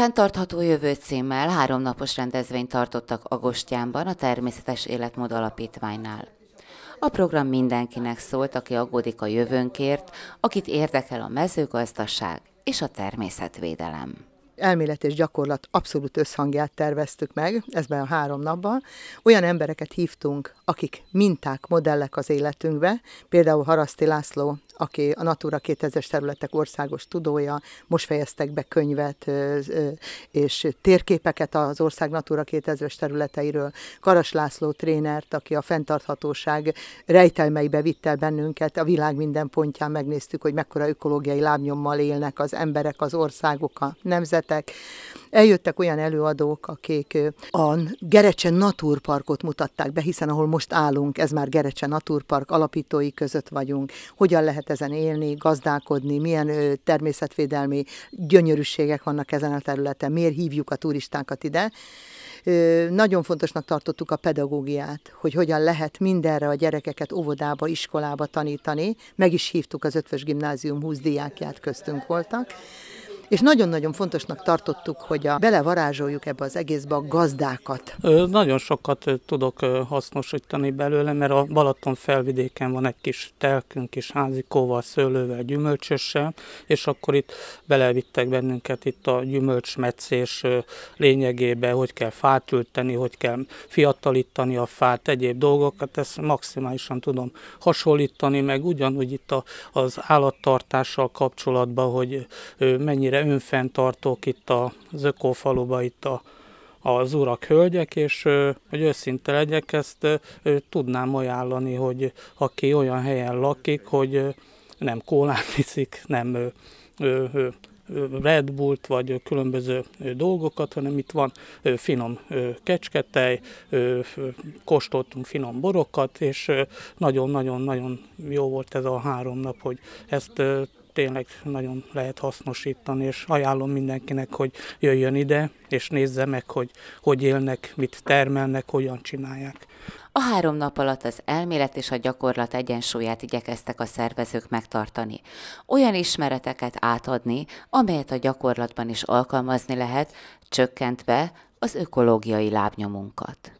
fenntartható jövő címmel háromnapos rendezvényt tartottak Agostyánban a Természetes Életmód Alapítványnál. A program mindenkinek szólt, aki aggódik a jövőnkért, akit érdekel a mezőgazdaság és a természetvédelem elmélet és gyakorlat abszolút összhangját terveztük meg ezben a három napban. Olyan embereket hívtunk, akik minták, modellek az életünkbe, például Haraszti László aki a Natura 2000-es területek országos tudója, most fejeztek be könyvet és térképeket az ország Natura 2000-es területeiről, Karas László trénert, aki a fenntarthatóság rejtelmeibe vitt el bennünket, a világ minden pontján megnéztük, hogy mekkora ökológiai lábnyommal élnek az emberek, az országok, a nemzetek, Eljöttek olyan előadók, akik a Gerecse Naturparkot mutatták be, hiszen ahol most állunk, ez már Gerecse Naturpark alapítói között vagyunk. Hogyan lehet ezen élni, gazdálkodni, milyen természetvédelmi gyönyörűségek vannak ezen a területen, miért hívjuk a turistákat ide nagyon fontosnak tartottuk a pedagógiát, hogy hogyan lehet mindenre a gyerekeket óvodába, iskolába tanítani. Meg is hívtuk az Ötvös Gimnázium 20 diákját, köztünk voltak és nagyon-nagyon fontosnak tartottuk, hogy a belevarázsoljuk ebbe az egészbe a gazdákat. Nagyon sokat tudok hasznosítani belőle, mert a Balaton felvidéken van egy kis telkünk, kis házikóval, szőlővel, gyümölcsössel, és akkor itt belevittek bennünket itt a gyümölcsmetszés lényegébe, hogy kell fát ülteni, hogy kell fiatalítani a fát, egyéb dolgokat, ezt maximálisan tudom hasonlítani, meg ugyanúgy itt a, az állattartással kapcsolatban, hogy mennyire mennyire önfenntartók itt az ökofaluba, itt a, az urak, hölgyek, és hogy őszinte legyek, ezt tudnám ajánlani, hogy aki olyan helyen lakik, hogy nem kólát viszik, nem Red Bullt, vagy különböző dolgokat, hanem itt van finom kecsketej, kóstoltunk finom borokat, és nagyon-nagyon-nagyon jó volt ez a három nap, hogy ezt tényleg nagyon lehet hasznosítani, és ajánlom mindenkinek, hogy jöjjön ide, és nézze meg, hogy hogy élnek, mit termelnek, hogyan csinálják. A három nap alatt az elmélet és a gyakorlat egyensúlyát igyekeztek a szervezők megtartani. Olyan ismereteket átadni, amelyet a gyakorlatban is alkalmazni lehet, csökkentve az ökológiai lábnyomunkat.